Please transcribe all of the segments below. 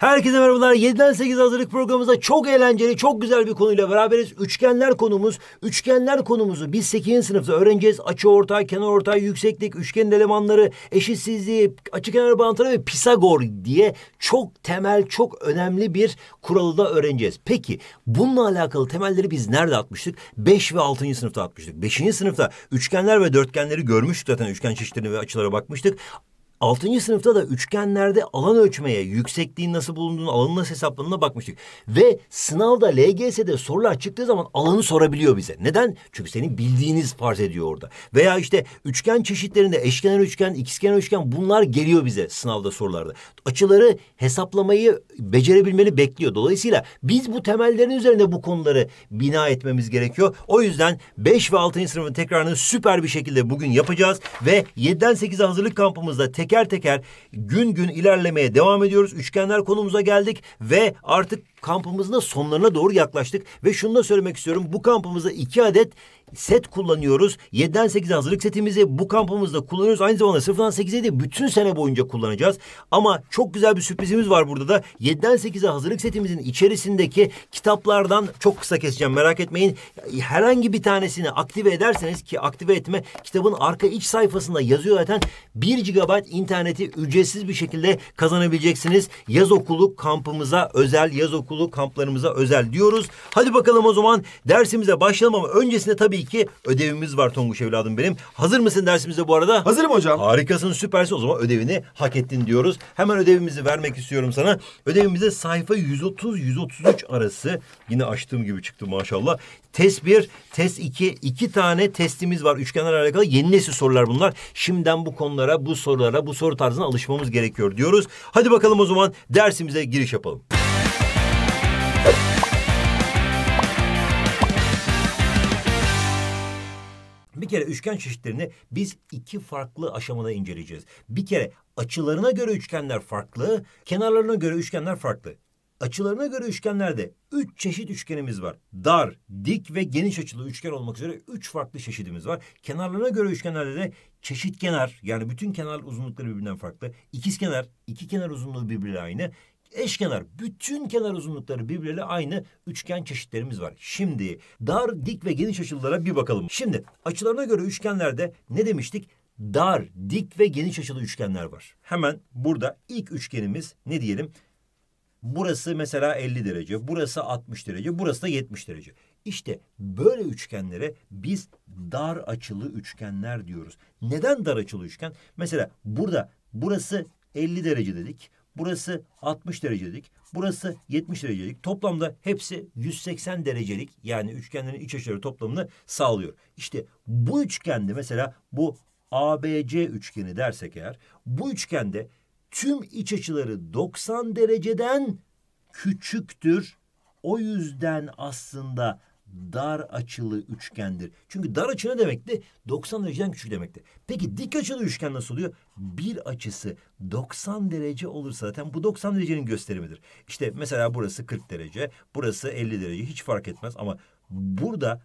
Herkese merhabalar. 7'den 8 hazırlık programımızda çok eğlenceli, çok güzel bir konuyla beraberiz. Üçgenler konumuz. Üçgenler konumuzu biz 8. sınıfta öğreneceğiz. Açı ortay, kenar ortay, yükseklik, üçgen elemanları, eşitsizliği, açı kenar bağıntıları ve Pisagor diye çok temel, çok önemli bir kuralı da öğreneceğiz. Peki bununla alakalı temelleri biz nerede atmıştık? 5 ve 6. sınıfta atmıştık. 5. sınıfta üçgenler ve dörtgenleri görmüştük zaten. Üçgen çeşitlerine ve açılara bakmıştık. 6. sınıfta da üçgenlerde alan ölçmeye, yüksekliğin nasıl bulunduğunu, alanın nasıl hesaplandığına bakmıştık. Ve sınavda LGS'de sorular çıktığı zaman alanı sorabiliyor bize. Neden? Çünkü senin bildiğiniz farz ediyor orada. Veya işte üçgen çeşitlerinde eşkenar üçgen, ikizkenar üçgen bunlar geliyor bize sınavda sorularda. Açıları hesaplamayı becerebilmeni bekliyor. Dolayısıyla biz bu temellerin üzerinde bu konuları bina etmemiz gerekiyor. O yüzden 5 ve 6. sınıfın tekrarını süper bir şekilde bugün yapacağız ve 7'den 8'e hazırlık kampımızda tek teker teker gün gün ilerlemeye devam ediyoruz. Üçgenler konumuza geldik ve artık kampımızın da sonlarına doğru yaklaştık. Ve şunu da söylemek istiyorum. Bu kampımızda iki adet set kullanıyoruz. 7'den 8'e hazırlık setimizi bu kampımızda kullanıyoruz. Aynı zamanda 0'dan 8'e de bütün sene boyunca kullanacağız. Ama çok güzel bir sürprizimiz var burada da. 7'den 8'e hazırlık setimizin içerisindeki kitaplardan çok kısa keseceğim merak etmeyin. Herhangi bir tanesini aktive ederseniz ki aktive etme kitabın arka iç sayfasında yazıyor zaten 1 GB interneti ücretsiz bir şekilde kazanabileceksiniz. Yaz okulu kampımıza özel, yaz okulu kamplarımıza özel diyoruz. Hadi bakalım o zaman dersimize başlayalım ama öncesinde tabii iki ödevimiz var Tonguç evladım benim. Hazır mısın dersimize bu arada? Hazırım hocam. Harikasın süpersin o zaman ödevini hak ettin diyoruz. Hemen ödevimizi vermek istiyorum sana. Ödevimizde sayfa 130-133 arası yine açtığım gibi çıktı maşallah. Test 1, test 2, iki tane testimiz var. Üçgenler alakalı yeni nesil sorular bunlar. Şimdiden bu konulara, bu sorulara, bu soru tarzına alışmamız gerekiyor diyoruz. Hadi bakalım o zaman dersimize giriş yapalım. kere üçgen çeşitlerini biz iki farklı aşamada inceleyeceğiz. Bir kere açılarına göre üçgenler farklı, kenarlarına göre üçgenler farklı. Açılarına göre üçgenlerde üç çeşit üçgenimiz var. Dar, dik ve geniş açılı üçgen olmak üzere üç farklı çeşidimiz var. Kenarlarına göre üçgenlerde de çeşit kenar yani bütün kenar uzunlukları birbirinden farklı. İkiz kenar, iki kenar uzunluğu birbirine aynı eşkenar. Bütün kenar uzunlukları birbirleriyle aynı üçgen çeşitlerimiz var. Şimdi dar, dik ve geniş açılılara bir bakalım. Şimdi açılarına göre üçgenlerde ne demiştik? Dar, dik ve geniş açılı üçgenler var. Hemen burada ilk üçgenimiz ne diyelim? Burası mesela 50 derece, burası 60 derece, burası da 70 derece. İşte böyle üçgenlere biz dar açılı üçgenler diyoruz. Neden dar açılı üçgen? Mesela burada burası 50 derece dedik. Burası 60 derecelik. Burası 70 derecelik. Toplamda hepsi 180 derecelik yani üçgenlerin iç açıları toplamını sağlıyor. İşte bu üçgende mesela bu ABC üçgeni dersek eğer bu üçgende tüm iç açıları 90 dereceden küçüktür. O yüzden aslında dar açılı üçgendir. Çünkü dar açı ne demekti? 90 dereceden küçük demekti. Peki dik açılı üçgen nasıl oluyor? Bir açısı 90 derece olursa zaten bu 90 derecenin gösterimidir. İşte mesela burası 40 derece, burası 50 derece hiç fark etmez ama burada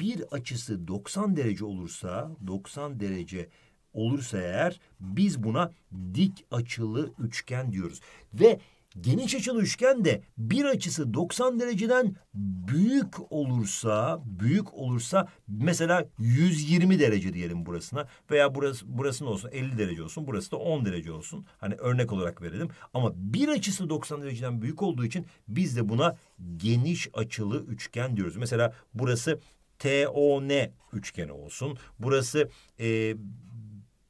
bir açısı 90 derece olursa 90 derece olursa eğer biz buna dik açılı üçgen diyoruz. Ve geniş açılı üçgen de bir açısı 90 dereceden büyük olursa, büyük olursa mesela 120 derece diyelim burasına veya burası burasının olsun 50 derece olsun, burası da 10 derece olsun. Hani örnek olarak verelim. Ama bir açısı 90 dereceden büyük olduğu için biz de buna geniş açılı üçgen diyoruz. Mesela burası TON üçgeni olsun. Burası e,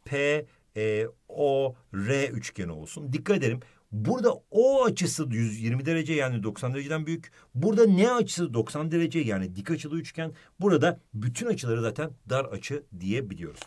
P e, O R üçgeni olsun. Dikkat edelim. Burada o açısı 120 derece yani 90 dereceden büyük. Burada ne açısı 90 derece yani dik açılı üçgen. Burada bütün açıları zaten dar açı diyebiliyoruz.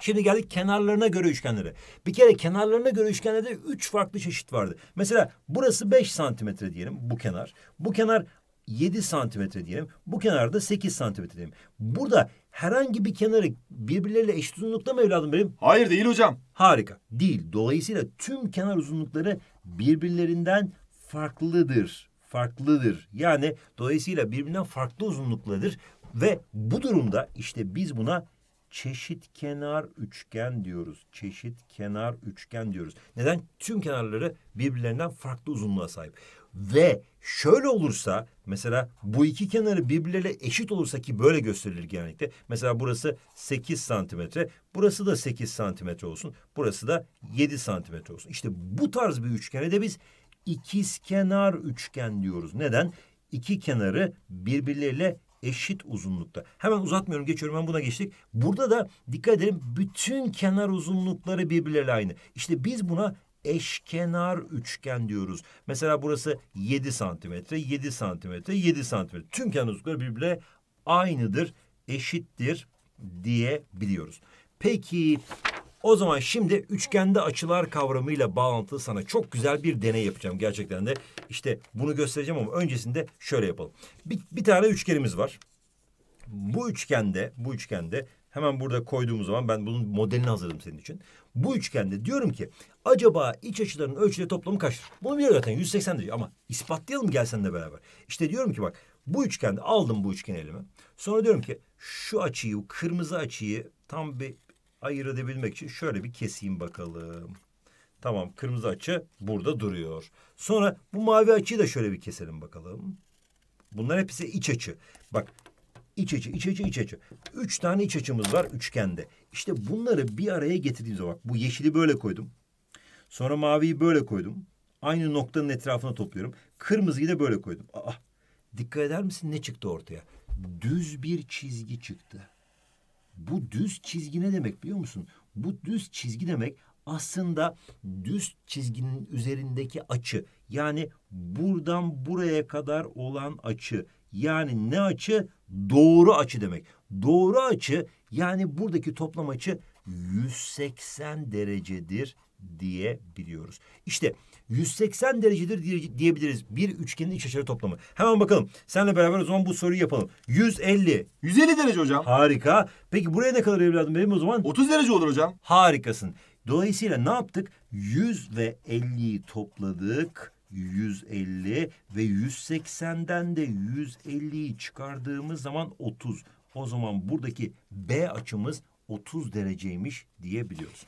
Şimdi geldik kenarlarına göre üçgenlere. Bir kere kenarlarına göre üçgenlerde üç farklı çeşit vardı. Mesela burası 5 santimetre diyelim bu kenar. Bu kenar 7 santimetre diyelim. Bu kenarda 8 santimetre diyelim. Burada herhangi bir kenarı birbirleriyle eşit uzunlukta mı evladım benim? Hayır değil hocam. Harika. Değil. Dolayısıyla tüm kenar uzunlukları birbirlerinden farklıdır. Farklıdır. Yani dolayısıyla birbirinden farklı uzunluktadır ve bu durumda işte biz buna çeşit kenar üçgen diyoruz. Çeşit kenar üçgen diyoruz. Neden? Tüm kenarları birbirlerinden farklı uzunluğa sahip ve şöyle olursa mesela bu iki kenarı birbirleriyle eşit olursa ki böyle gösterilir genellikle. Mesela burası 8 santimetre, burası da 8 santimetre olsun, burası da 7 santimetre olsun. İşte bu tarz bir üçgene de biz ikiz kenar üçgen diyoruz. Neden? İki kenarı birbirleriyle eşit uzunlukta. Hemen uzatmıyorum geçiyorum ben buna geçtik. Burada da dikkat edelim bütün kenar uzunlukları birbirleriyle aynı. İşte biz buna eşkenar üçgen diyoruz. Mesela burası 7 santimetre, 7 santimetre, 7 santimetre. Tüm kenar uzunlukları birbirle aynıdır, eşittir diyebiliyoruz. Peki o zaman şimdi üçgende açılar kavramıyla bağlantılı sana çok güzel bir deney yapacağım gerçekten de. işte bunu göstereceğim ama öncesinde şöyle yapalım. Bir, bir tane üçgenimiz var. Bu üçgende, bu üçgende Hemen burada koyduğumuz zaman ben bunun modelini hazırladım senin için. Bu üçgende diyorum ki acaba iç açıların ölçüleri toplamı kaçtır? Bunu biliyor zaten 180 derece ama ispatlayalım gel de beraber. İşte diyorum ki bak bu üçgende aldım bu üçgeni elime. Sonra diyorum ki şu açıyı, kırmızı açıyı tam bir ayır edebilmek için şöyle bir keseyim bakalım. Tamam kırmızı açı burada duruyor. Sonra bu mavi açıyı da şöyle bir keselim bakalım. Bunlar hepsi iç açı. Bak İç açı, iç açı, iç açı. Üç tane iç açımız var üçgende. İşte bunları bir araya getirdiğim zaman bak bu yeşili böyle koydum. Sonra maviyi böyle koydum. Aynı noktanın etrafına topluyorum. Kırmızıyı da böyle koydum. Aa, dikkat eder misin ne çıktı ortaya? Düz bir çizgi çıktı. Bu düz çizgi ne demek biliyor musun? Bu düz çizgi demek aslında düz çizginin üzerindeki açı. Yani buradan buraya kadar olan açı. Yani ne açı? doğru açı demek. Doğru açı yani buradaki toplam açı 180 derecedir diyebiliyoruz. İşte 180 derecedir diyebiliriz bir üçgenin iç açıları toplamı. Hemen bakalım. Senle beraber o zaman bu soruyu yapalım. 150. 150 derece hocam. Harika. Peki buraya ne kadar evladım benim o zaman? 30 derece olur hocam. Harikasın. Dolayısıyla ne yaptık? 100 ve 50'yi topladık. 150 ve 180'den de 150'yi çıkardığımız zaman 30. O zaman buradaki B açımız 30 dereceymiş diyebiliyoruz.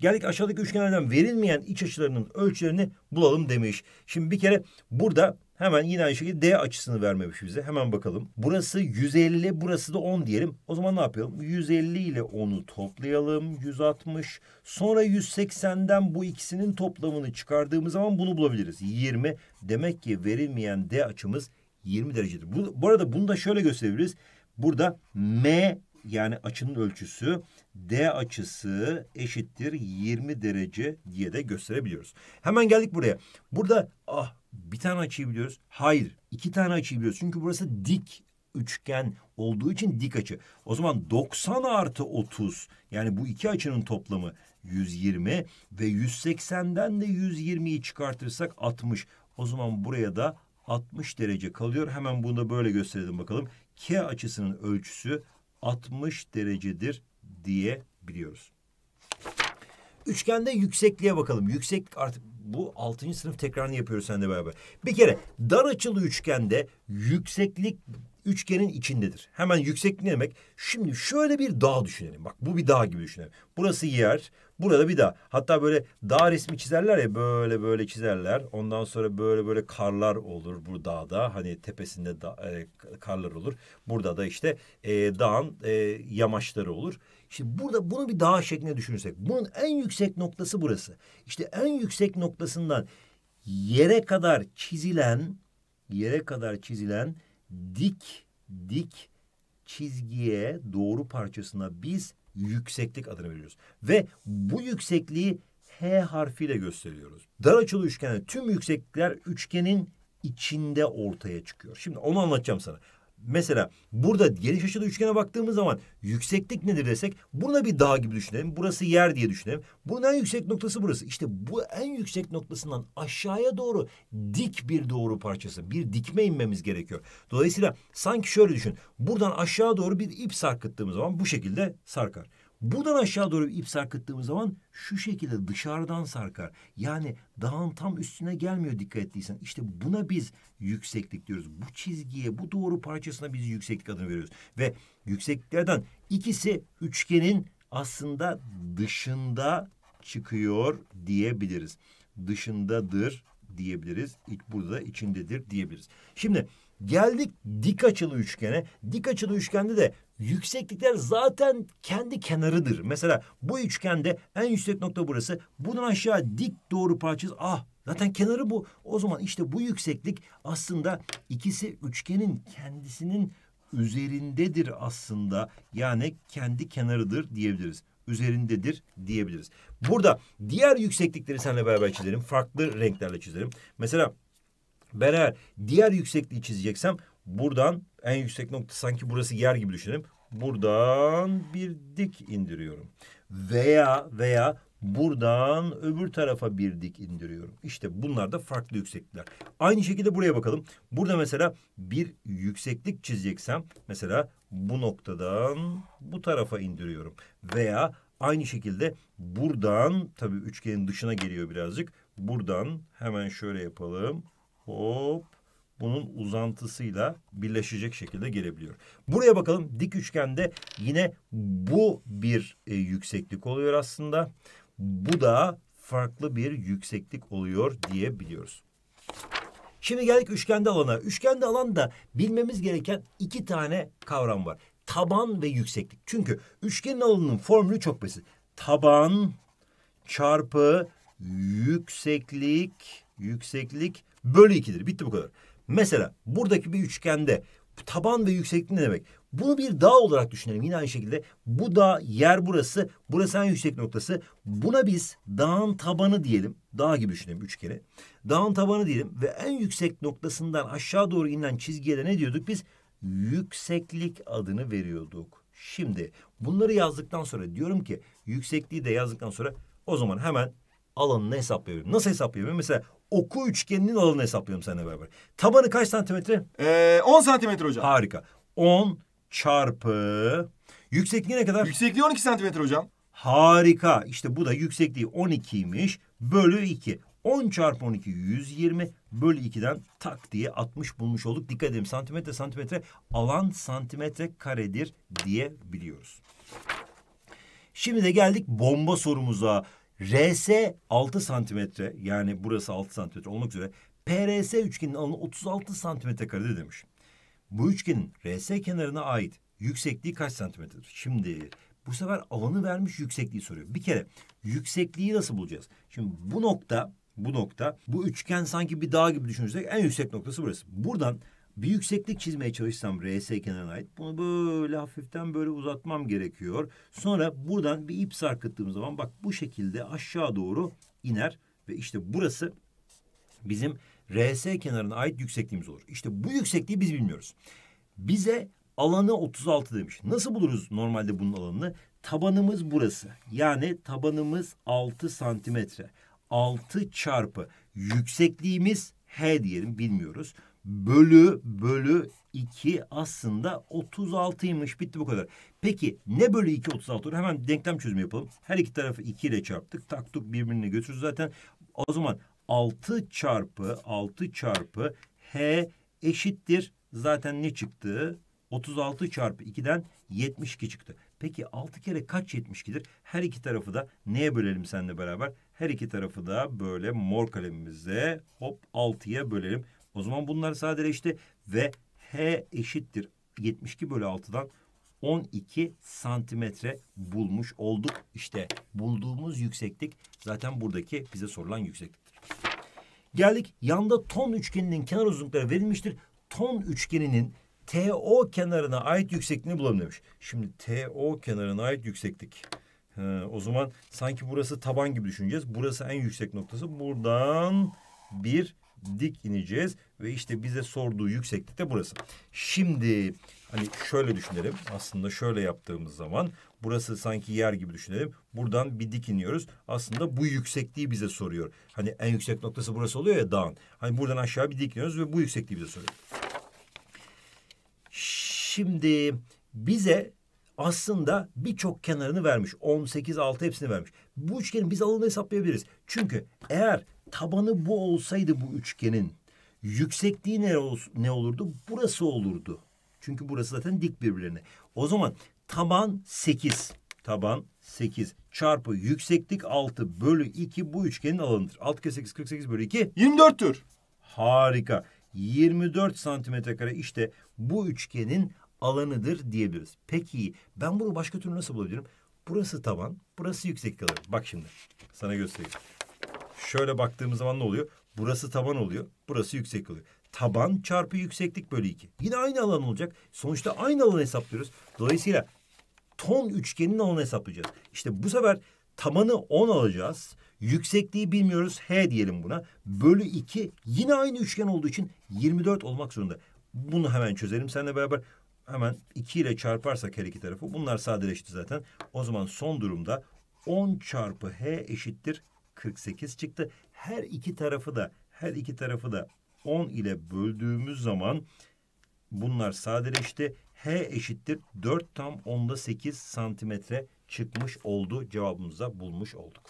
Geldik aşağıdaki üçgenlerden verilmeyen iç açılarının ölçülerini bulalım demiş. Şimdi bir kere burada Hemen yine aynı şekilde D açısını vermemiş bize. Hemen bakalım. Burası 150, burası da 10 diyelim. O zaman ne yapalım? 150 ile 10'u toplayalım. 160. Sonra 180'den bu ikisinin toplamını çıkardığımız zaman bunu bulabiliriz. 20. Demek ki verilmeyen D açımız 20 derecedir. Bu, bu arada bunu da şöyle gösterebiliriz. Burada M yani açının ölçüsü D açısı eşittir 20 derece diye de gösterebiliyoruz. Hemen geldik buraya. Burada ah bir tane açıyı biliyoruz. Hayır iki tane açıyı biliyoruz. Çünkü burası dik üçgen olduğu için dik açı. O zaman 90 artı 30 yani bu iki açının toplamı 120 ve 180'den de 120'yi çıkartırsak 60. O zaman buraya da 60 derece kalıyor. Hemen bunu da böyle gösterelim bakalım. K açısının ölçüsü 60 derecedir diye biliyoruz. Üçgende yüksekliğe bakalım. Yükseklik artık bu altıncı sınıf tekrarını yapıyoruz seninle beraber. Bir kere dar açılı üçgende yükseklik üçgenin içindedir. Hemen yükseklik ne demek? Şimdi şöyle bir dağ düşünelim. Bak bu bir dağ gibi düşünelim. Burası yer, Burada bir daha. Hatta böyle dağ resmi çizerler ya böyle böyle çizerler. Ondan sonra böyle böyle karlar olur bu dağda. Hani tepesinde da, e, karlar olur. Burada da işte e, dağın e, yamaçları olur. Şimdi burada bunu bir dağ şeklinde düşünürsek. Bunun en yüksek noktası burası. İşte en yüksek noktasından yere kadar çizilen yere kadar çizilen dik dik çizgiye doğru parçasına biz yükseklik adını veriyoruz. Ve bu yüksekliği H harfiyle gösteriyoruz. Dar açılı üçgende tüm yükseklikler üçgenin içinde ortaya çıkıyor. Şimdi onu anlatacağım sana. Mesela burada geniş açılı üçgene baktığımız zaman yükseklik nedir desek buna bir dağ gibi düşünelim. Burası yer diye düşünelim. Bunun en yüksek noktası burası. İşte bu en yüksek noktasından aşağıya doğru dik bir doğru parçası. Bir dikme inmemiz gerekiyor. Dolayısıyla sanki şöyle düşün. Buradan aşağı doğru bir ip sarkıttığımız zaman bu şekilde sarkar. Buradan aşağı doğru ip sarkıttığımız zaman şu şekilde dışarıdan sarkar. Yani dağın tam üstüne gelmiyor dikkat ettiysen. İşte buna biz yükseklik diyoruz. Bu çizgiye, bu doğru parçasına biz yükseklik adını veriyoruz. Ve yüksekliklerden ikisi üçgenin aslında dışında çıkıyor diyebiliriz. Dışındadır diyebiliriz. Burada da içindedir diyebiliriz. Şimdi geldik dik açılı üçgene. Dik açılı üçgende de Yükseklikler zaten kendi kenarıdır. Mesela bu üçgende en yüksek nokta burası. Bunun aşağı dik doğru parçası. Ah zaten kenarı bu. O zaman işte bu yükseklik aslında ikisi üçgenin kendisinin üzerindedir aslında. Yani kendi kenarıdır diyebiliriz. Üzerindedir diyebiliriz. Burada diğer yükseklikleri seninle beraber çizelim. Farklı renklerle çizelim. Mesela ben eğer diğer yüksekliği çizeceksem buradan en yüksek nokta sanki burası yer gibi düşünelim. Buradan bir dik indiriyorum. Veya veya buradan öbür tarafa bir dik indiriyorum. İşte bunlar da farklı yükseklikler. Aynı şekilde buraya bakalım. Burada mesela bir yükseklik çizeceksem mesela bu noktadan bu tarafa indiriyorum. Veya aynı şekilde buradan tabii üçgenin dışına geliyor birazcık. Buradan hemen şöyle yapalım. Hop bunun uzantısıyla birleşecek şekilde gelebiliyor. Buraya bakalım dik üçgende yine bu bir e, yükseklik oluyor aslında. Bu da farklı bir yükseklik oluyor diyebiliyoruz. Şimdi geldik üçgende alana. Üçgende alanda bilmemiz gereken iki tane kavram var. Taban ve yükseklik. Çünkü üçgenin alanının formülü çok basit. Taban çarpı yükseklik yükseklik bölü 2'dir. Bitti bu kadar. Mesela buradaki bir üçgende taban ve yükseklik ne demek? Bunu bir dağ olarak düşünelim. Yine aynı şekilde bu dağ yer burası. Burası en yüksek noktası. Buna biz dağın tabanı diyelim. Dağ gibi düşünelim üç kere. Dağın tabanı diyelim ve en yüksek noktasından aşağı doğru inen çizgiye de ne diyorduk biz? Yükseklik adını veriyorduk. Şimdi bunları yazdıktan sonra diyorum ki yüksekliği de yazdıktan sonra o zaman hemen alanını hesaplayabilirim. Nasıl hesaplayabilirim? Mesela oku üçgeninin alanını hesaplıyorum seninle beraber. Tabanı kaç santimetre? Ee, 10 santimetre hocam. Harika. 10 çarpı yüksekliği ne kadar? Yüksekliği 12 santimetre hocam. Harika. İşte bu da yüksekliği 12 12'ymiş bölü 2. 10 çarpı 12 120 bölü 2'den tak diye 60 bulmuş olduk. Dikkat edin santimetre santimetre alan santimetre karedir diyebiliyoruz. Şimdi de geldik bomba sorumuza. RS 6 santimetre yani burası 6 santimetre olmak üzere PRS üçgenin alanı 36 santimetre karede demiş. Bu üçgenin RS kenarına ait yüksekliği kaç santimetredir? Şimdi bu sefer alanı vermiş yüksekliği soruyor. Bir kere yüksekliği nasıl bulacağız? Şimdi bu nokta bu nokta bu üçgen sanki bir dağ gibi düşünürsek en yüksek noktası burası. Buradan bir yükseklik çizmeye çalışsam RS kenarına ait bunu böyle hafiften böyle uzatmam gerekiyor. Sonra buradan bir ip sarkıttığım zaman bak bu şekilde aşağı doğru iner ve işte burası bizim RS kenarına ait yüksekliğimiz olur. İşte bu yüksekliği biz bilmiyoruz. Bize alanı 36 demiş. Nasıl buluruz normalde bunun alanını? Tabanımız burası. Yani tabanımız 6 santimetre. 6 çarpı yüksekliğimiz H diyelim bilmiyoruz bölü bölü 2 aslında 36'ymış. Bitti bu kadar. Peki ne bölü 2 36 olur? Hemen denklem çözümü yapalım. Her iki tarafı 2 ile çarptık. Taktuk birbirini götürür zaten. O zaman 6 çarpı 6 çarpı H eşittir. Zaten ne çıktı? 36 çarpı 2'den 72 çıktı. Peki 6 kere kaç 72'dir? Her iki tarafı da neye bölelim seninle beraber? Her iki tarafı da böyle mor kalemimize hop 6'ya bölelim. O zaman bunlar sadeleşti ve H eşittir 72 bölü 6'dan 12 santimetre bulmuş olduk. İşte bulduğumuz yükseklik zaten buradaki bize sorulan yüksekliktir. Geldik yanda ton üçgeninin kenar uzunlukları verilmiştir. Ton üçgeninin TO kenarına ait yüksekliğini bulalım demiş. Şimdi TO kenarına ait yükseklik. He, o zaman sanki burası taban gibi düşüneceğiz. Burası en yüksek noktası. Buradan bir dik ineceğiz ve işte bize sorduğu yükseklik de burası. Şimdi hani şöyle düşünelim aslında şöyle yaptığımız zaman burası sanki yer gibi düşünelim. Buradan bir dik iniyoruz. Aslında bu yüksekliği bize soruyor. Hani en yüksek noktası burası oluyor ya dağın. Hani buradan aşağı bir dik iniyoruz ve bu yüksekliği bize soruyor. Şimdi bize aslında birçok kenarını vermiş. 18, 6 hepsini vermiş. Bu üçgenin biz alanı hesaplayabiliriz. Çünkü eğer tabanı bu olsaydı bu üçgenin yüksekliği ne, ne olurdu? Burası olurdu. Çünkü burası zaten dik birbirlerine. O zaman taban 8. Taban 8 çarpı yükseklik 6 bölü 2 bu üçgenin alanıdır. 6 kere 8 48 bölü 2. 24'tür. Harika. 24 santimetre kare işte bu üçgenin alanıdır diyebiliriz. Peki ben bunu başka türlü nasıl bulabilirim? Burası taban, burası yükseklik alanı. Bak şimdi sana göstereyim şöyle baktığımız zaman ne oluyor? Burası taban oluyor. Burası yüksek oluyor. Taban çarpı yükseklik bölü iki. Yine aynı alan olacak. Sonuçta aynı alanı hesaplıyoruz. Dolayısıyla ton üçgenin alanı hesaplayacağız. İşte bu sefer tabanı 10 alacağız. Yüksekliği bilmiyoruz. H diyelim buna. Bölü 2 yine aynı üçgen olduğu için 24 olmak zorunda. Bunu hemen çözelim seninle beraber. Hemen 2 ile çarparsak her iki tarafı. Bunlar sadeleşti zaten. O zaman son durumda 10 çarpı H eşittir 48 çıktı. Her iki tarafı da her iki tarafı da 10 ile böldüğümüz zaman bunlar sadeleşti. H eşittir 4 tam onda 8 santimetre çıkmış oldu. Cevabımıza bulmuş olduk.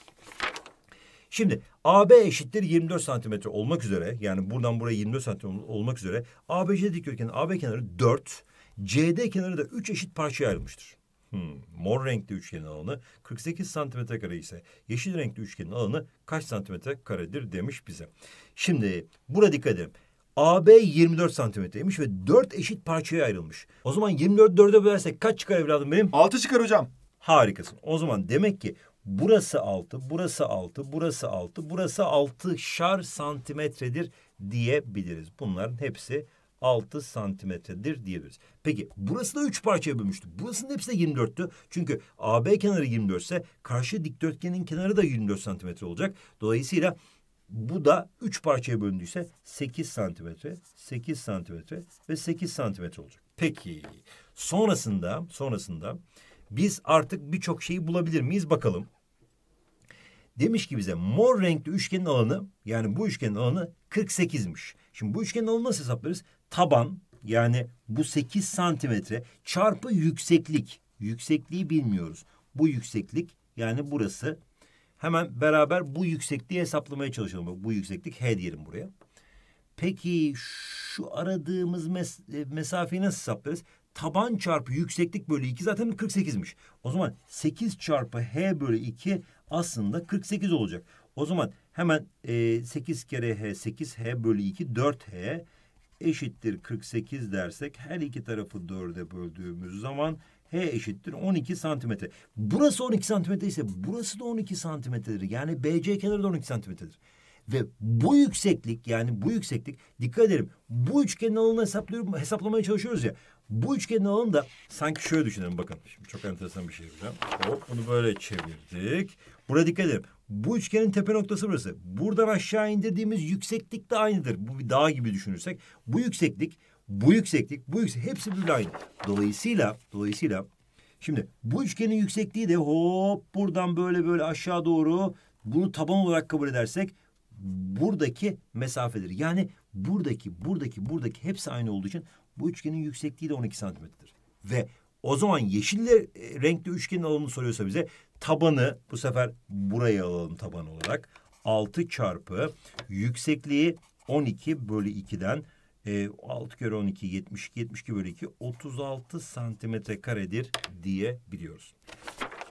Şimdi AB eşittir 24 santimetre olmak üzere yani buradan buraya 24 santimetre olmak üzere ABC dikdörtgenin AB kenarı 4, CD kenarı da 3 eşit parçaya ayrılmıştır. Hmm, mor renkli üçgenin alanı 48 santimetre kare ise yeşil renkli üçgenin alanı kaç santimetre karedir demiş bize. Şimdi buna dikkat edelim. AB 24 santimetreymiş ve 4 eşit parçaya ayrılmış. O zaman 24 4'e bölersek kaç çıkar evladım benim? 6 çıkar hocam. Harikasın. O zaman demek ki burası 6, burası 6, burası 6, burası 6 şar santimetredir diyebiliriz. Bunların hepsi 6 santimetredir diyebiliriz. Peki burası da 3 parçaya bölmüştü. Burasının hepsi de 24'tü. Çünkü AB kenarı 24 ise karşı dikdörtgenin kenarı da 24 santimetre olacak. Dolayısıyla bu da 3 parçaya bölündüyse 8 santimetre, 8 santimetre ve 8 santimetre olacak. Peki sonrasında sonrasında biz artık birçok şeyi bulabilir miyiz bakalım. Demiş ki bize mor renkli üçgenin alanı yani bu üçgenin alanı 48'miş. Şimdi bu üçgenin alanı nasıl hesaplarız? taban yani bu 8 santimetre çarpı yükseklik. Yüksekliği bilmiyoruz. Bu yükseklik yani burası. Hemen beraber bu yüksekliği hesaplamaya çalışalım. Bu yükseklik H diyelim buraya. Peki şu aradığımız mes e, mesafeyi nasıl hesaplarız? Taban çarpı yükseklik bölü 2 zaten 48'miş. O zaman 8 çarpı H bölü 2 aslında 48 olacak. O zaman hemen e, 8 kere H 8 H bölü 2 4 H eşittir 48 dersek her iki tarafı dörde böldüğümüz zaman H eşittir 12 santimetre. Burası 12 santimetre ise burası da 12 santimetredir. Yani BC kenarı da 12 santimetredir. Ve bu yükseklik yani bu yükseklik dikkat edelim. Bu üçgenin alanını hesaplıyorum, hesaplamaya çalışıyoruz ya. Bu üçgenin alanı da sanki şöyle düşünelim bakın. Şimdi çok enteresan bir şey yapacağım. Hop bunu böyle çevirdik. Buraya dikkat edelim. Bu üçgenin tepe noktası burası. Buradan aşağı indirdiğimiz yükseklik de aynıdır. Bu bir dağ gibi düşünürsek. Bu yükseklik, bu yükseklik, bu yükseklik hepsi birbirine aynı. Dolayısıyla, dolayısıyla şimdi bu üçgenin yüksekliği de hop buradan böyle böyle aşağı doğru bunu taban olarak kabul edersek buradaki mesafedir. Yani buradaki, buradaki, buradaki hepsi aynı olduğu için bu üçgenin yüksekliği de 12 santimetredir. Ve o zaman yeşille renkli üçgenin alanını soruyorsa bize Tabanı bu sefer buraya alalım taban olarak. 6 çarpı yüksekliği 12 bölü 2'den e, 6 kere 12 72 72 bölü 2 36 santimetre karedir diye biliyoruz.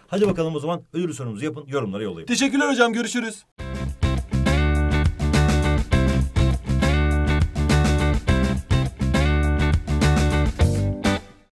Hadi bakalım o zaman ödül sorumuzu yapın yorumlara yollayın. Teşekkürler hocam görüşürüz.